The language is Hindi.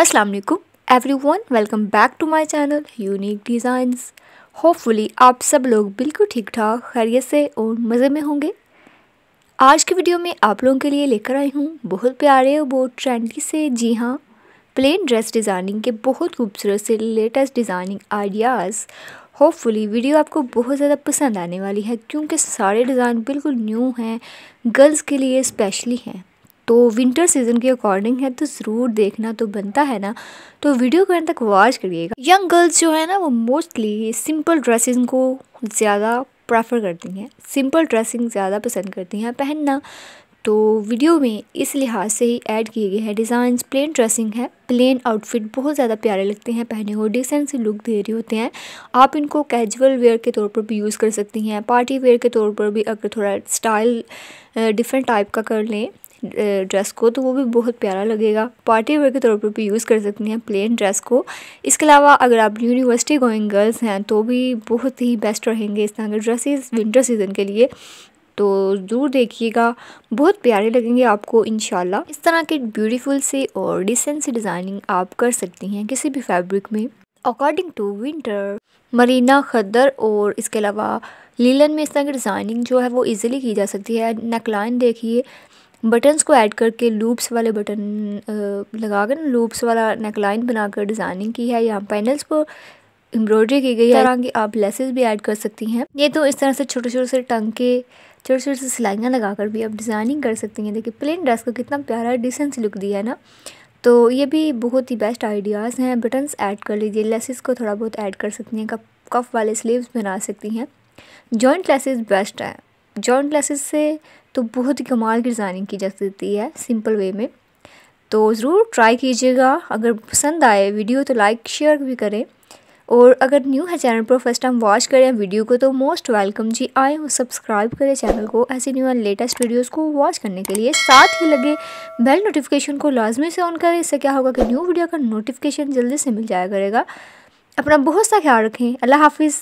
अस्सलाम वालेकुम one welcome back to my channel unique designs hopefully आप सब लोग बिल्कुल ठीक ठाक खैरियत से और मज़े में होंगे आज की वीडियो में आप लोगों के लिए लेकर आई हूँ बहुत प्यारे और बहुत ट्रेंडी से जी हाँ प्लेन ड्रेस डिज़ाइनिंग के बहुत खूबसूरत से latest designing ideas hopefully video आपको बहुत ज़्यादा पसंद आने वाली है क्योंकि सारे डिज़ाइन बिल्कुल न्यू हैं गर्ल्स के लिए स्पेशली हैं तो विंटर सीजन के अकॉर्डिंग है तो ज़रूर देखना तो बनता है ना तो वीडियो को तक वॉच करिएगा यंग गर्ल्स जो है ना वो मोस्टली सिंपल ड्रेसिंग को ज़्यादा प्रेफर करती हैं सिंपल ड्रेसिंग ज़्यादा पसंद करती हैं पहनना तो वीडियो में इस लिहाज से ही ऐड किए गए हैं डिज़ाइंस प्लेन ड्रेसिंग है प्लेन आउटफिट बहुत ज़्यादा प्यारे लगते हैं पहने हुए डिसेंट से लुक दे रहे होते हैं आप इनको कैजुअल वेयर के तौर पर भी यूज़ कर सकती हैं पार्टी वेयर के तौर पर भी अगर थोड़ा स्टाइल डिफरेंट टाइप का कर लें ड्रेस को तो वो भी बहुत प्यारा लगेगा पार्टी वेयर के तौर पर भी यूज़ कर सकती हैं प्लेन ड्रेस को इसके अलावा अगर आप यूनिवर्सिटी गोइंग गर्ल्स हैं तो भी बहुत ही बेस्ट रहेंगे इस तरह के ड्रेसेस विंटर सीज़न के लिए तो ज़रूर देखिएगा बहुत प्यारे लगेंगे आपको इन इस तरह के ब्यूटीफुल से और डिसेंट से डिज़ाइनिंग आप कर सकती हैं किसी भी फैब्रिक में अकॉर्डिंग टू विंटर मरीना खदर और इसके अलावा लीलन में इस तरह की डिज़ाइनिंग जो है वो इजीली की जा सकती है नेकलाइन देखिए बटन्स को ऐड करके लूप्स वाले बटन लगा कर लूप्स वाला नेकलाइन बनाकर डिज़ाइनिंग की है यहाँ पैनल्स को एम्ब्रॉयडरी की गई है तरह की आप लेसेस भी ऐड कर सकती हैं ये तो इस तरह से छोटे छोटे से टंके छोटे छोटे से सिलाइयाँ लगाकर भी आप डिज़ाइनिंग कर सकती हैं देखिए प्लेन ड्रेस को कितना प्यारा डिसेंस लुक दिया है ना तो ये भी बहुत ही बेस्ट आइडियाज़ हैं बटन्स ऐड कर लीजिए लेसेस को थोड़ा बहुत ऐड कर सकती हैं कप कफ वाले स्लीव्स बना सकती हैं जॉइंट लेसेस बेस्ट हैं जॉइंट क्लासेस से तो बहुत ही कमाल की डिज़ाइनिंग की जा सकती है सिंपल वे में तो ज़रूर ट्राई कीजिएगा अगर पसंद आए वीडियो तो लाइक शेयर भी करें और अगर न्यू है चैनल पर फर्स्ट टाइम वॉच करें वीडियो को तो मोस्ट वेलकम जी आए और सब्सक्राइब करें चैनल को ऐसे न्यू एंड लेटेस्ट वीडियोस को वॉच करने के लिए साथ ही लगे बेल नोटिफिकेशन को लाजमी से ऑन करें इससे क्या होगा कि न्यू वीडियो का नोटिफिकेशन जल्दी से मिल जाया करेगा अपना बहुत सा ख्याल रखें अल्लाह हाफिज़